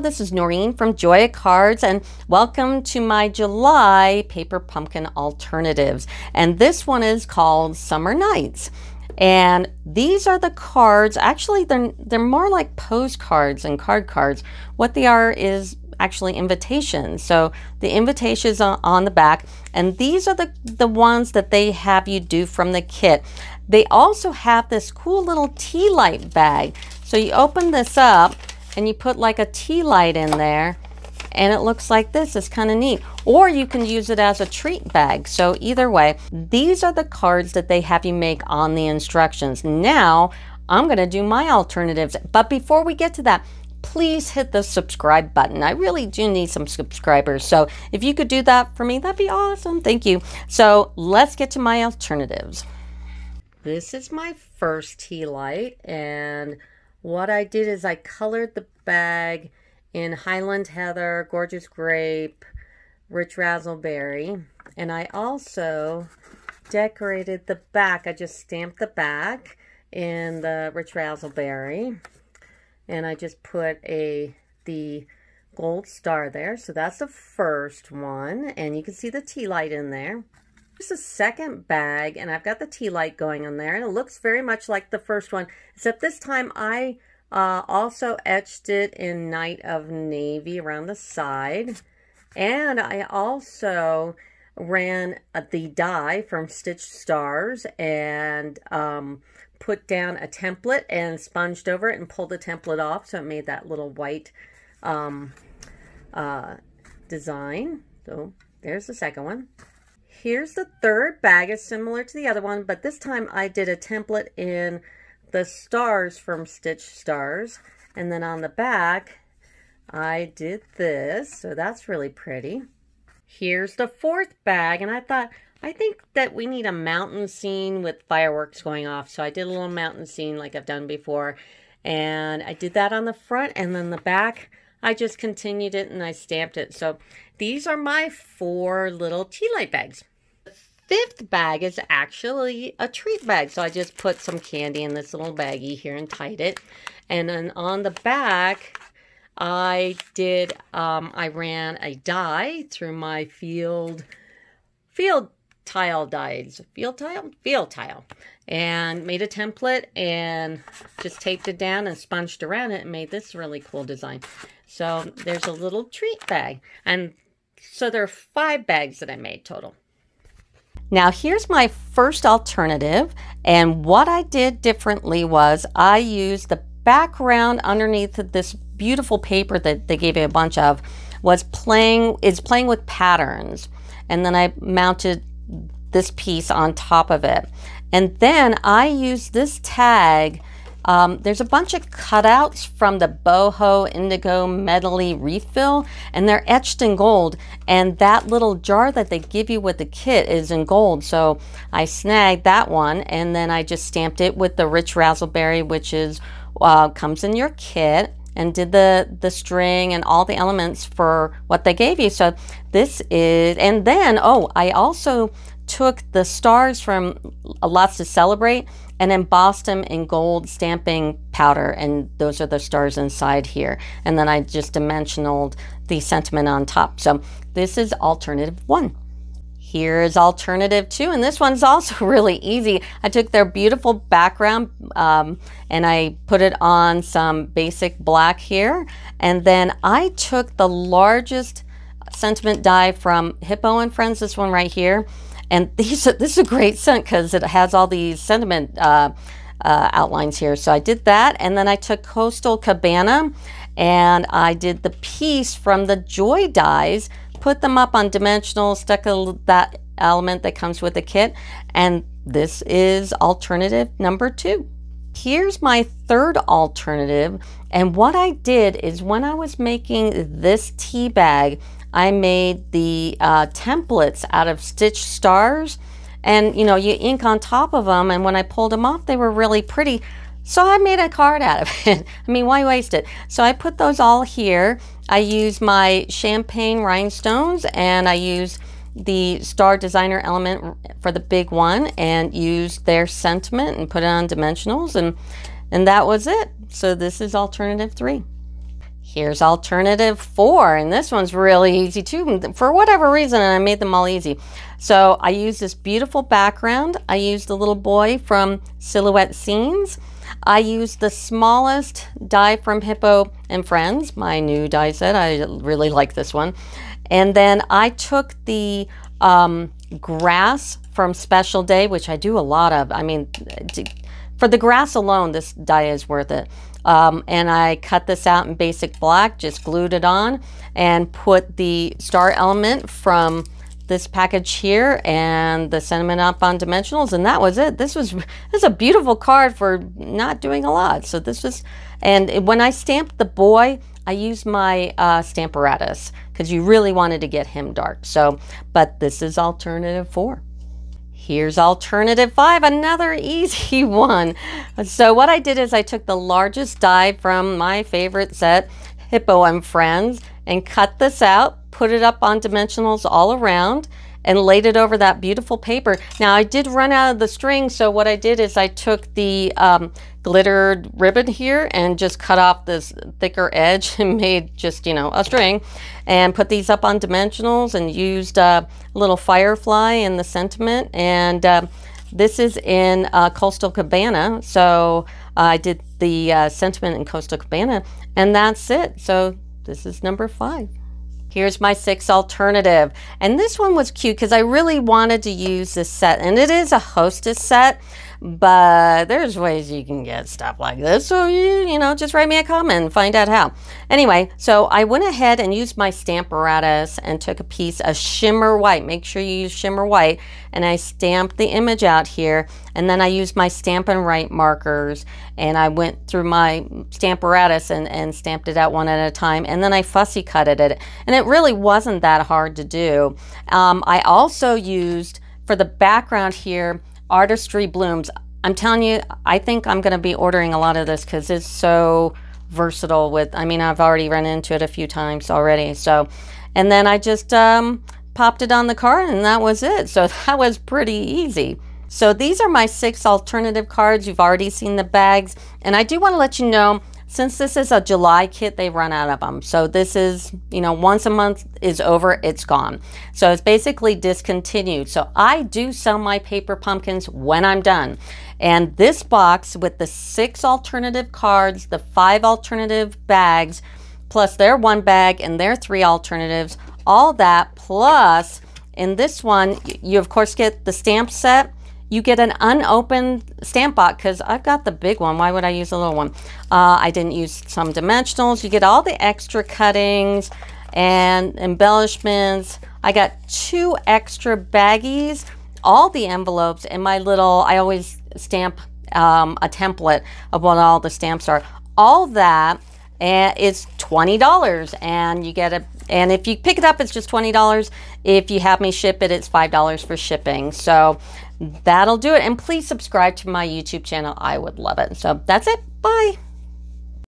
this is Noreen from Joya Cards, and welcome to my July Paper Pumpkin Alternatives. And this one is called Summer Nights. And these are the cards. Actually, they're, they're more like postcards and card cards. What they are is actually invitations. So the invitations are on the back, and these are the, the ones that they have you do from the kit. They also have this cool little tea light bag. So you open this up, and you put like a tea light in there and it looks like this. It's kind of neat. Or you can use it as a treat bag. So either way, these are the cards that they have you make on the instructions. Now, I'm going to do my alternatives. But before we get to that, please hit the subscribe button. I really do need some subscribers. So if you could do that for me, that'd be awesome. Thank you. So let's get to my alternatives. This is my first tea light and what I did is I colored the bag in Highland Heather, Gorgeous Grape, Rich Razzleberry, and I also decorated the back. I just stamped the back in the Rich Razzleberry, and I just put a the gold star there. So that's the first one, and you can see the tea light in there. Just a second bag, and I've got the tea light going on there, and it looks very much like the first one, except this time I uh, also etched it in Knight of Navy around the side. And I also ran uh, the die from Stitch Stars and um, put down a template and sponged over it and pulled the template off. So it made that little white um, uh, design. So there's the second one. Here's the third bag. It's similar to the other one, but this time I did a template in the stars from Stitch Stars. And then on the back, I did this. So that's really pretty. Here's the fourth bag. And I thought, I think that we need a mountain scene with fireworks going off. So I did a little mountain scene like I've done before. And I did that on the front and then the back. I just continued it and I stamped it. So these are my four little tea light bags fifth bag is actually a treat bag. So I just put some candy in this little baggie here and tied it. And then on the back, I did, um, I ran a die through my field, field tile dies, field tile, field tile, and made a template and just taped it down and sponged around it and made this really cool design. So there's a little treat bag. And so there are five bags that I made total. Now here's my first alternative and what I did differently was I used the background underneath this beautiful paper that they gave me a bunch of was playing is playing with patterns and then I mounted this piece on top of it and then I used this tag um, there's a bunch of cutouts from the boho indigo medley refill, and they're etched in gold. And that little jar that they give you with the kit is in gold. So I snagged that one, and then I just stamped it with the rich razzleberry, which is uh, comes in your kit and did the the string and all the elements for what they gave you so this is and then oh i also took the stars from Lots to Celebrate and embossed them in gold stamping powder, and those are the stars inside here. And then I just dimensionaled the sentiment on top. So this is alternative one. Here's alternative two, and this one's also really easy. I took their beautiful background um, and I put it on some basic black here, and then I took the largest sentiment die from Hippo and Friends, this one right here, and these, this is a great scent because it has all these sentiment uh, uh, outlines here. So I did that. And then I took Coastal Cabana and I did the piece from the Joy Dyes, put them up on dimensional, stuck that element that comes with the kit. And this is alternative number two. Here's my third alternative. And what I did is when I was making this tea bag, I made the uh, templates out of stitch stars and you know you ink on top of them and when I pulled them off they were really pretty so I made a card out of it. I mean why waste it? So I put those all here. I use my champagne rhinestones and I use the star designer element for the big one and use their sentiment and put it on dimensionals and and that was it. So this is alternative three. Here's alternative four, and this one's really easy too. For whatever reason, and I made them all easy. So I used this beautiful background. I used the little boy from Silhouette Scenes. I used the smallest die from Hippo and Friends, my new die set. I really like this one. And then I took the um, grass from Special Day, which I do a lot of. I mean, for the grass alone, this die is worth it. Um, and I cut this out in basic black, just glued it on and put the star element from this package here and the sentiment up on dimensionals and that was it. This was this is a beautiful card for not doing a lot. So this was, and when I stamped the boy, I used my uh, Stamparatus because you really wanted to get him dark. So, but this is alternative four. Here's alternative five, another easy one. So what I did is I took the largest die from my favorite set, Hippo and Friends, and cut this out, put it up on dimensionals all around, and laid it over that beautiful paper. Now I did run out of the string, so what I did is I took the um, glittered ribbon here and just cut off this thicker edge and made just, you know, a string and put these up on dimensionals and used uh, a little firefly in the sentiment. And uh, this is in uh, Coastal Cabana. So uh, I did the uh, sentiment in Coastal Cabana and that's it. So this is number five. Here's my sixth alternative. And this one was cute because I really wanted to use this set and it is a hostess set. But there's ways you can get stuff like this. So, you, you know, just write me a comment and find out how. Anyway, so I went ahead and used my Stamparatus and took a piece of shimmer white. Make sure you use shimmer white. And I stamped the image out here. And then I used my Stampin' Write markers. And I went through my Stamparatus and, and stamped it out one at a time. And then I fussy cutted it. And it really wasn't that hard to do. Um, I also used, for the background here, Artistry Blooms. I'm telling you, I think I'm going to be ordering a lot of this because it's so versatile with, I mean, I've already run into it a few times already. So, and then I just um, popped it on the card and that was it. So that was pretty easy. So these are my six alternative cards. You've already seen the bags. And I do want to let you know since this is a July kit, they run out of them. So this is, you know, once a month is over, it's gone. So it's basically discontinued. So I do sell my paper pumpkins when I'm done. And this box with the six alternative cards, the five alternative bags, plus their one bag and their three alternatives, all that plus in this one, you of course get the stamp set you get an unopened stamp box because I've got the big one. Why would I use a little one? Uh, I didn't use some dimensionals. You get all the extra cuttings and embellishments. I got two extra baggies, all the envelopes, and my little, I always stamp um, a template of what all the stamps are. All that eh, is $20 and you get a and if you pick it up, it's just $20. If you have me ship it, it's $5 for shipping. So that'll do it. And please subscribe to my YouTube channel. I would love it. So that's it. Bye.